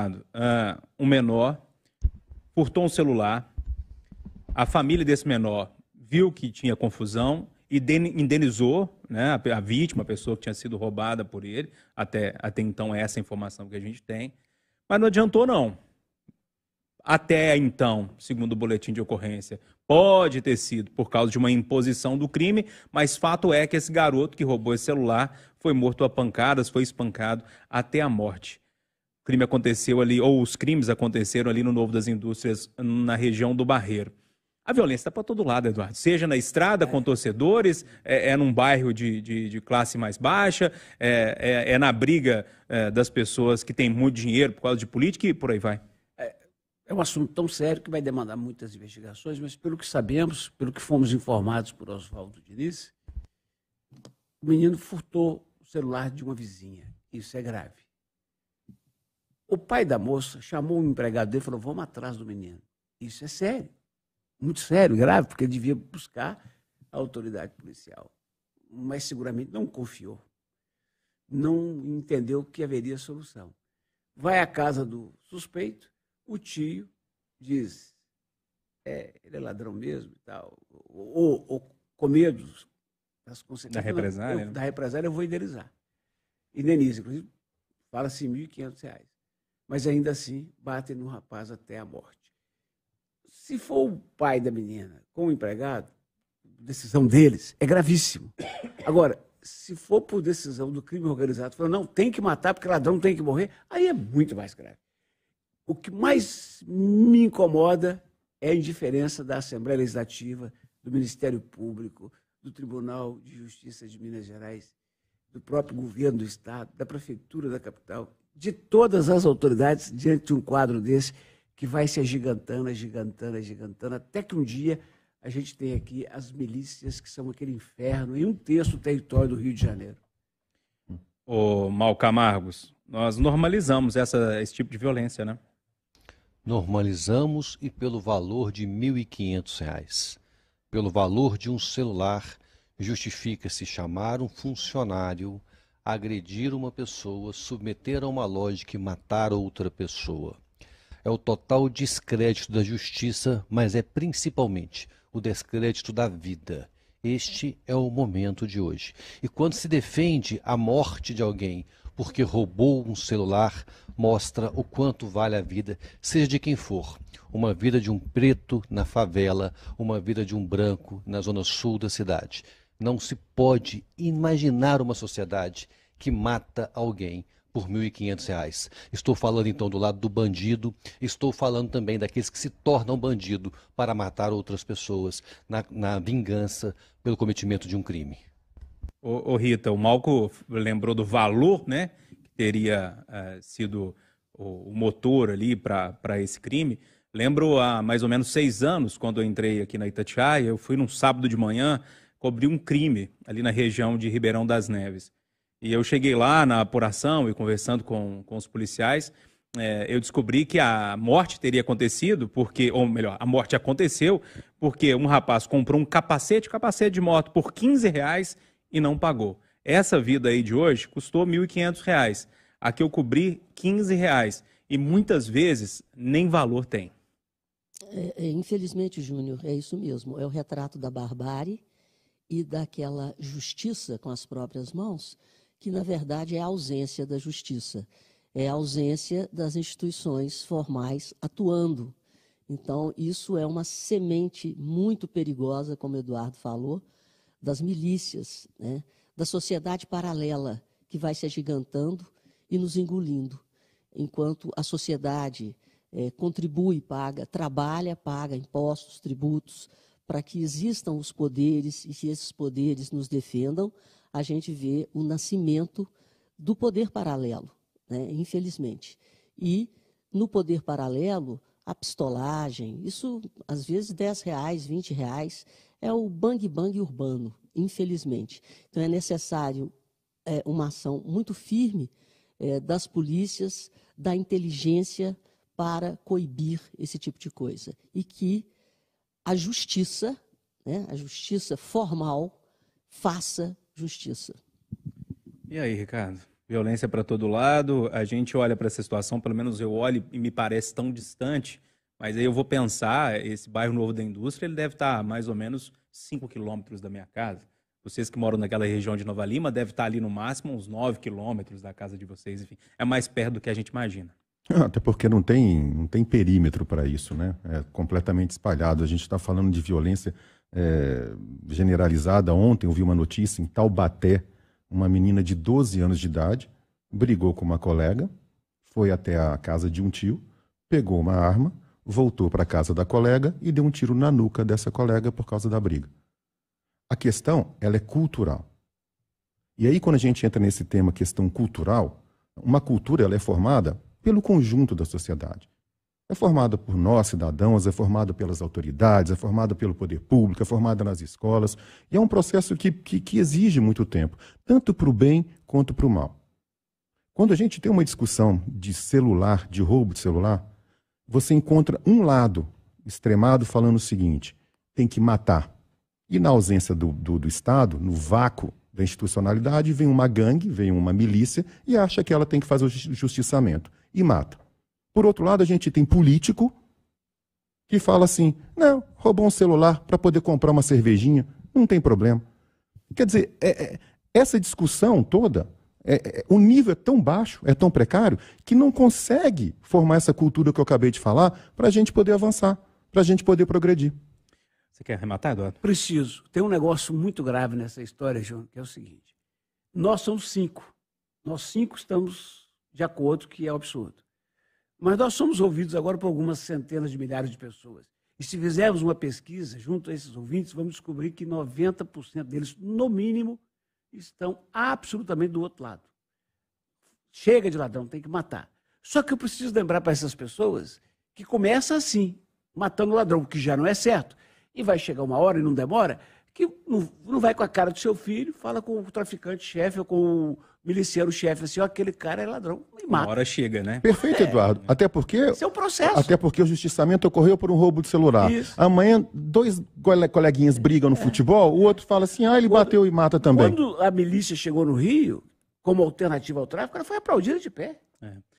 uh, um menor furtou um celular, a família desse menor viu que tinha confusão e indenizou né, a, vítima, a pessoa que tinha sido roubada por ele. Até, até então, é essa informação que a gente tem. Mas não adiantou, não. Até então, segundo o boletim de ocorrência, pode ter sido por causa de uma imposição do crime, mas fato é que esse garoto que roubou esse celular foi morto a pancadas, foi espancado até a morte. O crime aconteceu ali, ou os crimes aconteceram ali no Novo das Indústrias, na região do Barreiro. A violência está para todo lado, Eduardo. Seja na estrada, é. com torcedores, é, é num bairro de, de, de, classe mais baixa, é, é, é na briga é, das pessoas que têm muito dinheiro por causa de política e por aí vai. É, é um assunto tão sério que vai demandar muitas investigações, mas pelo que sabemos, pelo que fomos informados por Oswaldo Diniz, o menino furtou o celular de uma vizinha. Isso é grave. O pai da moça chamou o empregado dele e falou: Vamos atrás do menino. Isso é sério, muito sério, grave, porque ele devia buscar a autoridade policial. Mas seguramente não confiou, não entendeu que haveria solução. Vai à casa do suspeito, o tio diz: é, ele é ladrão mesmo e tal, ou, ou, com medo das consequências. Da represália? Eu, né? da represália eu vou indenizar. Indeniza, inclusive, fala-se R$ 1.500 mas ainda assim batem no rapaz até a morte. Se for o pai da menina com o empregado, decisão deles é gravíssimo. Agora, se for por decisão do crime organizado, falando, não, tem que matar porque ladrão tem que morrer, aí é muito mais grave. O que mais me incomoda é a indiferença da Assembleia Legislativa, do Ministério Público, do Tribunal de Justiça de Minas Gerais, do próprio governo do Estado, da Prefeitura da capital de todas as autoridades diante de um quadro desse que vai se agigantando, agigantando, agigantando, até que um dia a gente tem aqui as milícias que são aquele inferno em um terço do território do Rio de Janeiro. Ô, Mal Camargos, nós normalizamos essa, esse tipo de violência, né? Normalizamos e pelo valor de R$ 1.500. Pelo valor de um celular, justifica-se chamar um funcionário agredir uma pessoa, submeter a uma lógica e matar outra pessoa. É o total descrédito da justiça, mas é principalmente o descrédito da vida. Este é o momento de hoje. E quando se defende a morte de alguém porque roubou um celular, mostra o quanto vale a vida, seja de quem for. Uma vida de um preto na favela, uma vida de um branco na zona sul da cidade. Não se pode imaginar uma sociedade que mata alguém por R$ 1.500. Estou falando então do lado do bandido, estou falando também daqueles que se tornam bandido para matar outras pessoas na, na vingança pelo cometimento de um crime. Ô, ô, Rita, o Malco lembrou do valor né, que teria uh, sido o, o, motor ali para esse crime. Lembro há mais ou menos seis anos, quando eu entrei aqui na Itatiaia, eu fui num sábado de manhã cobri um crime ali na região de Ribeirão das Neves. E eu cheguei lá na apuração e conversando com, com os policiais, é, eu descobri que a morte teria acontecido, porque, ou melhor, a morte aconteceu porque um rapaz comprou um capacete, capacete de moto, por 15 reais e não pagou. Essa vida aí de hoje custou R$ 1.500. A que eu cobri, R$ reais. E muitas vezes nem valor tem. É, é, infelizmente, Júnior, é isso mesmo. É o retrato da barbárie e daquela justiça com as próprias mãos, que na verdade é a ausência da justiça, é a ausência das instituições formais atuando. Então, isso é uma semente muito perigosa, como Eduardo falou, das milícias, né? da sociedade paralela que vai se agigantando e nos engolindo, enquanto a sociedade é, contribui, paga, trabalha, paga impostos, tributos, para que existam os poderes e que esses poderes nos defendam, a gente vê o nascimento do poder paralelo, né? infelizmente. E no poder paralelo, a pistolagem, isso às vezes 10 reais, 20 reais, é o bang bang urbano, infelizmente. Então é necessário é, uma ação muito firme é, das polícias, da inteligência, para coibir esse tipo de coisa. E que a justiça, né, a justiça formal, faça justiça. E aí, Ricardo? Violência para todo lado, a gente olha para essa situação, pelo menos eu olho e me parece tão distante, mas aí eu vou pensar, esse bairro novo da indústria, ele deve estar tá a mais ou menos 5 quilômetros da minha casa. Vocês que moram naquela região de Nova Lima, deve estar tá ali no máximo uns 9 quilômetros da casa de vocês, enfim. É mais perto do que a gente imagina. Até porque não tem, não tem perímetro para isso, né? É completamente espalhado. A gente está falando de violência é, generalizada. Ontem eu vi uma notícia em Taubaté, uma menina de 12 anos de idade brigou com uma colega, foi até a casa de um tio, pegou uma arma, voltou para a casa da colega e deu um tiro na nuca dessa colega por causa da briga. A questão, ela é cultural. E aí quando a gente entra nesse tema questão cultural, uma cultura ela é formada pelo conjunto da sociedade. É formada por nós, cidadãos, é formada pelas autoridades, é formada pelo poder público, é formada nas escolas, e é um processo que, que, que exige muito tempo, tanto para o bem quanto para o mal. Quando a gente tem uma discussão de celular, de roubo de celular, você encontra um lado extremado falando o seguinte: tem que matar. E na ausência do, do, do Estado, no vácuo da institucionalidade, vem uma gangue, vem uma milícia e acha que ela tem que fazer o justiçamento e mata. Por outro lado, a gente tem político que fala assim: não, roubou um celular para poder comprar uma cervejinha, não tem problema. Quer dizer, é, é, essa discussão toda, é, é, o nível é tão baixo, é tão precário, que não consegue formar essa cultura que eu acabei de falar para a gente poder avançar, para a gente poder progredir. Você quer arrematar, Eduardo? Preciso. Tem um negócio muito grave nessa história, João, que é o seguinte. Nós somos cinco. Nós cinco estamos de acordo que é absurdo. Mas nós somos ouvidos agora por algumas centenas de milhares de pessoas. E se fizermos uma pesquisa junto a esses ouvintes, vamos descobrir que 90% deles, no mínimo, estão absolutamente do outro lado. Chega de ladrão, tem que matar. Só que eu preciso lembrar para essas pessoas que começa assim, matando o ladrão, que já não é certo. E vai chegar uma hora, e não demora, que não, não vai com a cara do seu filho, fala com o traficante-chefe ou com o miliciano-chefe, assim, ó, aquele cara é ladrão e mata. Uma hora chega, né? Perfeito, é. Eduardo. Até porque... Esse é um processo. Até porque o justiçamento ocorreu por um roubo de celular. Isso. Amanhã, dois coleguinhas brigam no é. futebol, o outro fala assim, ah, ele quando, bateu e mata também. Quando a milícia chegou no Rio, como alternativa ao tráfico, ela foi aplaudida de pé. É.